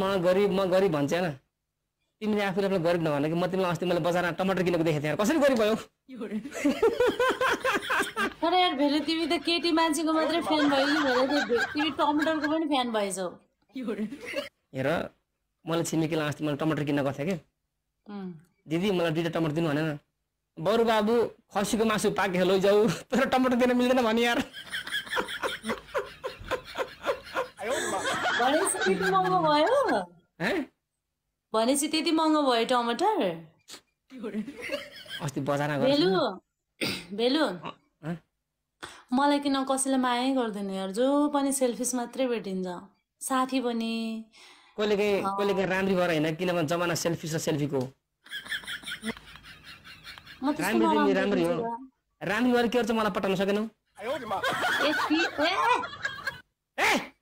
म गरिब म गरिब भन्छ होइन तिमीले आफूले आफूले गरिब नभन कि म तिमीलाई अस्ति मैले बजारमा टमाटर किनेको देखेको थिएँ कसरी गरिब भयो तर यार तिमी त केटी मान्छेको मात्रै फ्यान भयो तिमी टमाटरको पनि फ्यान भएछौ हेर मलाई छिमेकीलाई अस्ति मैले टमाटर किन्न गएको थिएँ कि दिदी मलाई दुइटा टमाटर दिनु भनेन बरु बाबु खसीको मासु पाक्यो लैजाऊ तर टमाटर दिन मिल्दैन भने यार त्यति महँगो भयो भनेपछि त्यति महँगो भयो टमाटर अस्ति बजार भेलु भेलु मलाई किन कसैले माया गर्दैन यार जो पनि सेल्फिस मात्रै भेटिन्छ साथी पनि कहिले काहीँ कहिले काहीँ राम्री भएर होइन किनभने जमाना सेल्फिस र सेल्फीको राम्री राम्री हो राम्री भएर के गर्छ मलाई पठाउन सकेनौ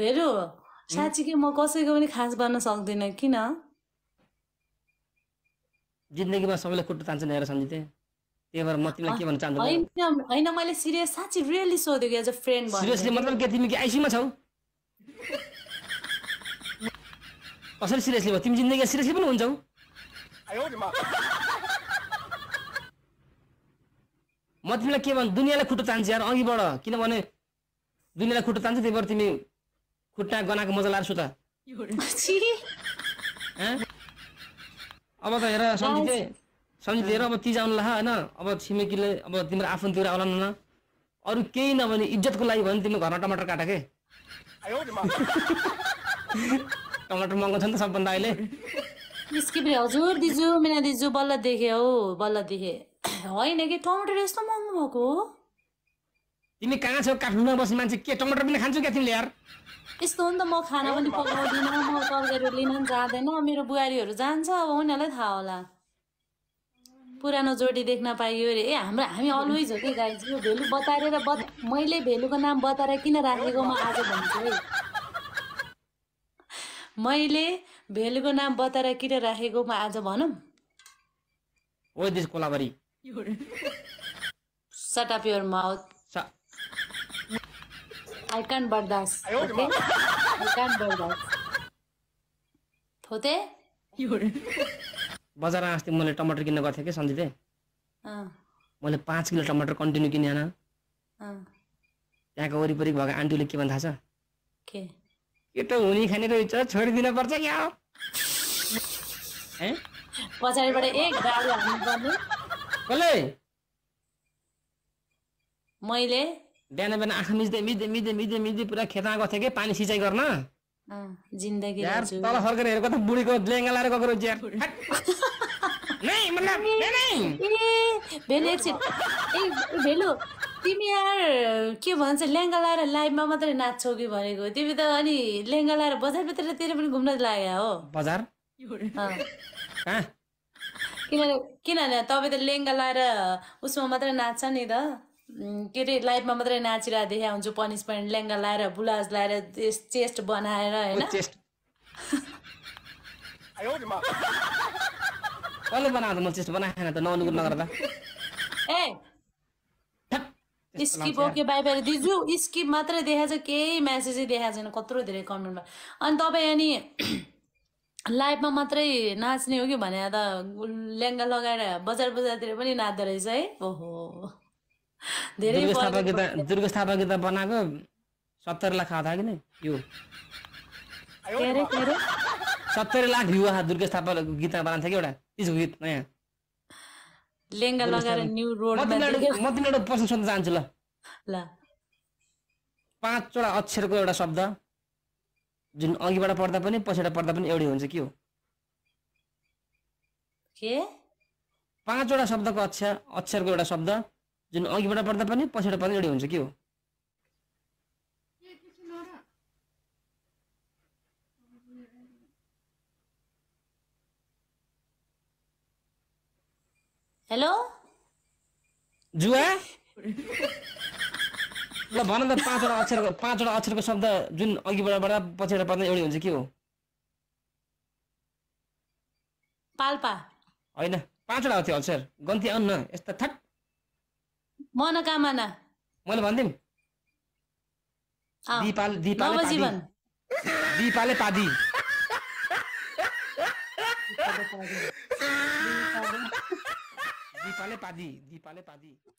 भेरु साँच्चीकै म कसैको पनि खास बन्न सक्दिनँ किन जिन्दगीमा सबैलाई खुट्टो तान्छ नि सन्जिते त्यही भएर म तिमीलाई के भन्न चाहन्छु हैन हैन मैले सिरियस साँच्ची रियली सोधेको एज अ फ्रेन्ड भन्नु सिरियसली मतलब के तिमी के आइसीमा छौ कसरी सिरियसली भयो तिमी जिन्दगीमा सिरियसली पनि हुन्छौ म तिमीलाई के भन्नु दुनियाँलाई खुट्टो तान्छ यार अघिबाट किनभने दुनियाँलाई खुट्टो तान्छ त्यही भएर तिमी खुट्टा गनाको मजा लाएर सुता अब त हेर सम्झिँदै हेर अब तिज आउनु ला होइन अब छिमेकीले अब तिम्रो आफन्ततिर आउला न अरू केही नभने इज्जतको लागि भने तिमी घरमा टमाटर काट के टमाटर महँगो छ नि त सबभन्दा अहिले हजुर दिजु मिना दिजु बल्ल देखे हौ बल्ल देखेँ होइन कि टमाटर यस्तो महँगो भएको हो तिमी कहाँ छौ काठमाडौँमा बस्ने मान्छे के टमाटर पनि खान्छौ क्या तिमीले यार यस्तो हो नि त म खाना पनि पकाउँदिनँ म तरकारीहरू लिन जाँदैन मेरो बुहारीहरू जान्छ अब उनीहरूलाई थाहा होला पुरानो जोडी देख्न पाइयो अरे ए हाम्रो हामी अलवेज हो कि यो भेलु बताएर र बत मैले भेलुको नाम बताएर किन राखेको म आज भन्छु है मैले भेलुको नाम बताएर किन राखेको म आज भनौँ stop your mouth I can't bardast. Okay? I can't bardast. थोते बजारमा अस्ति मैले टमाटर किन्न गएको थिएँ कि सन्जिते मैले पाँच किलो टमाटर कन्टिन्यू किनेन त्यहाँको वरिपरि भएको आन्टीले के भन्नु थाहा छ के केटो हुने खाने रहेछ छोडिदिनु पर्छ क्या हो पछाडिबाट एक गाडी हाल्नु पर्ने कसले मैले बिहान बिहान आँखा मिच्दै मिच्दै मिच्दै मिच्दै मिच्दै पुरा खेतमा गएको थियो कि पानी सिँचाइ गर्न जिन्दगी तल फर्केर हेरेको त बुढीको लेङ्गा लाएर गएको रहेछ तिमी यार के भन्छ लेङ्गा लाएर लाइभमा मात्रै नाच्छौ कि भनेको तिमी त अनि लेङ्गा लाएर बजारभित्रतिर पनि घुम्न लाग्यो हो बजार किनभने किनभने तपाईँ त लेङ्गा लाएर उसमा मात्रै नाच्छ नि त के अरे लाइफमा मात्रै नाचिरहेको देखा हुन्छु पनिसमेन्ट लेङ्गा लाएर बुलाज लाएर चेस्ट बनाएर होइन कसले बनाएको म चेस्ट बनाएन त नअनुकूल नगर स्किप ओके बाई बाई दिजु स्किप मात्रै देखाएको छ केही म्यासेजै देखाएको छैन कत्रो धेरै कमेन्टमा अनि तपाईँ अनि लाइफमा मात्रै नाच्ने हो कि भने त लेङ्गा लगाएर बजार बजारतिर पनि नाच्दो रहेछ है ओहो दुर्ग स्थापना गीत दुर्ग स्थापना गीत बनाएको सत्तर लाख आधा नि यो सत्तरी लाख युवा आएको दुर्ग स्थापना गीता बनाएको कि एउटा त्यसको गीत नयाँ लेङ्गा लगाएर न्यू रोड म तिमीलाई प्रश्न सोध्न चाहन्छु ल ल पाँचवटा अक्षरको एउटा शब्द जुन अघिबाट पढ्दा पनि पछिबाट पढ्दा पनि एउटै हुन्छ के हो के पाँचवटा शब्दको अक्षर अक्षरको एउटा शब्द जुन अघिबाट पढ्दा पनि पछिबाट पनि एउटै हुन्छ के हो हेलो जुवा ल भन त पाँचवटा अक्षरको पाँचवटा अक्षरको शब्द जुन अघिबाट पढ्दा पछिबाट पर्दा एउटै हुन्छ के हो पाल्पा होइन पाँचवटा त्यो अक्षर गन्ती आउनु न यस्तो थट मनोकामना मैले भनिदिउँ दिपाल दिपाल जीवन दिपाले पादी दिपाले पादी दिपाले पादी